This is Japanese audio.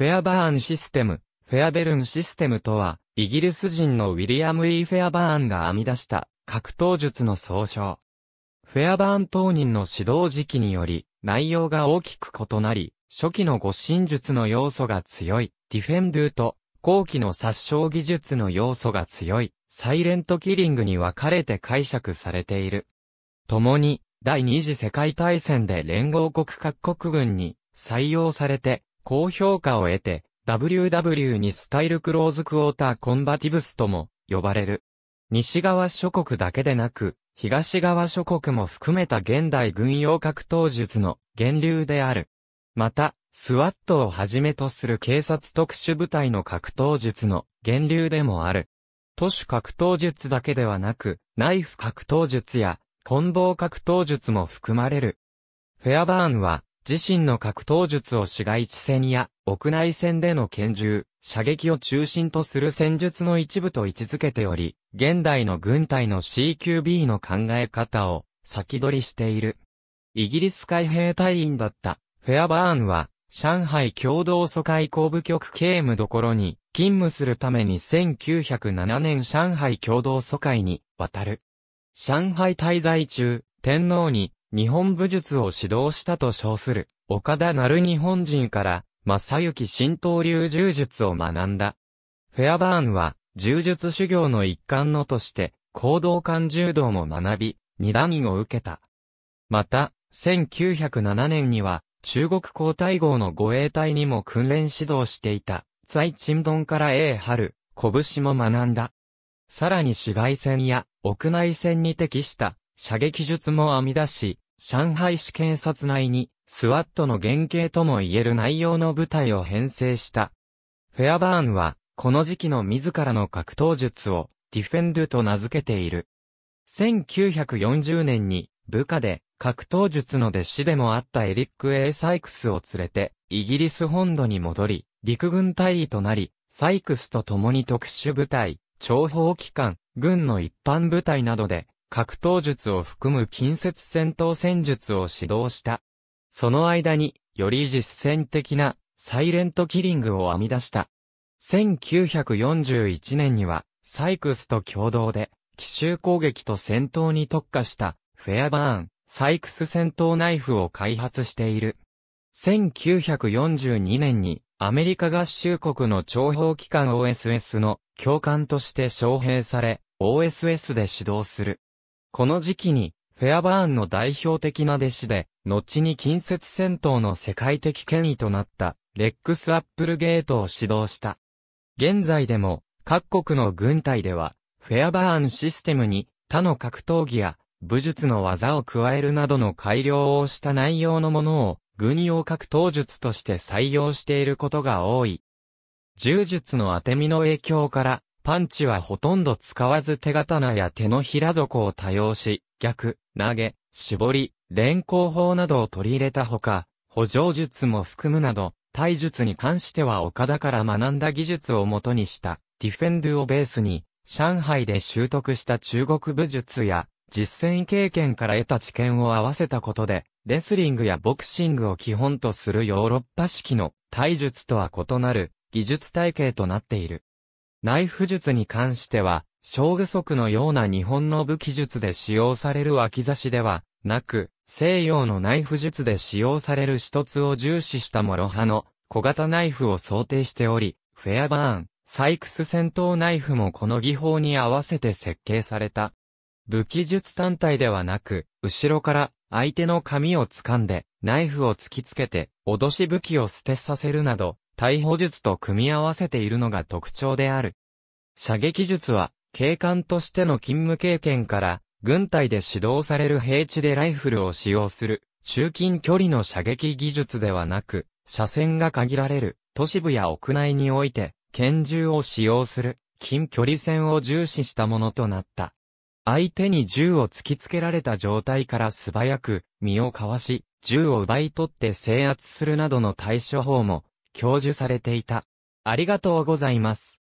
フェアバーンシステム、フェアベルンシステムとは、イギリス人のウィリアム・イー・フェアバーンが編み出した格闘術の総称。フェアバーン当人の指導時期により、内容が大きく異なり、初期の護身術の要素が強い、ディフェンドゥと、後期の殺傷技術の要素が強い、サイレントキリングに分かれて解釈されている。共に、第二次世界大戦で連合国各国軍に採用されて、高評価を得て、WW にスタイルクローズクォーターコンバティブスとも呼ばれる。西側諸国だけでなく、東側諸国も含めた現代軍用格闘術の源流である。また、スワットをはじめとする警察特殊部隊の格闘術の源流でもある。都市格闘術だけではなく、ナイフ格闘術や、棍棒格闘術も含まれる。フェアバーンは、自身の格闘術を市街地戦や屋内戦での拳銃、射撃を中心とする戦術の一部と位置づけており、現代の軍隊の CQB の考え方を先取りしている。イギリス海兵隊員だったフェアバーンは、上海共同疎開工部局刑務所に勤務するために1907年上海共同疎開に渡る。上海滞在中、天皇に日本武術を指導したと称する、岡田成日本人から、正幸新刀流柔術を学んだ。フェアバーンは、柔術修行の一環のとして、行動感柔道も学び、二段位を受けた。また、1907年には、中国皇太后の護衛隊にも訓練指導していた、在沈丼から英春、拳も学んだ。さらに紫外線や屋内線に適した射撃術も編み出し、上海市警察内に、スワットの原型とも言える内容の部隊を編成した。フェアバーンは、この時期の自らの格闘術を、ディフェンドと名付けている。1940年に、部下で、格闘術の弟子でもあったエリック・エイ・サイクスを連れて、イギリス本土に戻り、陸軍大尉となり、サイクスと共に特殊部隊、諜報機関、軍の一般部隊などで、格闘術を含む近接戦闘戦術を指導した。その間に、より実践的な、サイレントキリングを編み出した。1941年には、サイクスと共同で、奇襲攻撃と戦闘に特化した、フェアバーン、サイクス戦闘ナイフを開発している。1942年に、アメリカ合衆国の諜報機関 OSS の教官として招聘され、OSS で指導する。この時期に、フェアバーンの代表的な弟子で、後に近接戦闘の世界的権威となった、レックス・アップルゲートを指導した。現在でも、各国の軍隊では、フェアバーンシステムに、他の格闘技や、武術の技を加えるなどの改良をした内容のものを、軍用格闘術として採用していることが多い。柔術の当て身の影響から、パンチはほとんど使わず手刀や手の平底を多用し、逆、投げ、絞り、連行法などを取り入れたほか、補助術も含むなど、体術に関しては岡田から学んだ技術をもとにしたディフェンドゥをベースに、上海で習得した中国武術や実践経験から得た知見を合わせたことで、レスリングやボクシングを基本とするヨーロッパ式の体術とは異なる技術体系となっている。ナイフ術に関しては、小具足のような日本の武器術で使用される脇差しではなく、西洋のナイフ術で使用される一つを重視した諸刃の小型ナイフを想定しており、フェアバーン、サイクス戦闘ナイフもこの技法に合わせて設計された。武器術単体ではなく、後ろから相手の髪を掴んで、ナイフを突きつけて、脅し武器を捨てさせるなど、逮捕術と組み合わせているのが特徴である。射撃術は、警官としての勤務経験から、軍隊で指導される平地でライフルを使用する、中近距離の射撃技術ではなく、車線が限られる、都市部や屋内において、拳銃を使用する、近距離戦を重視したものとなった。相手に銃を突きつけられた状態から素早く、身をかわし、銃を奪い取って制圧するなどの対処法も、教授されていた。ありがとうございます。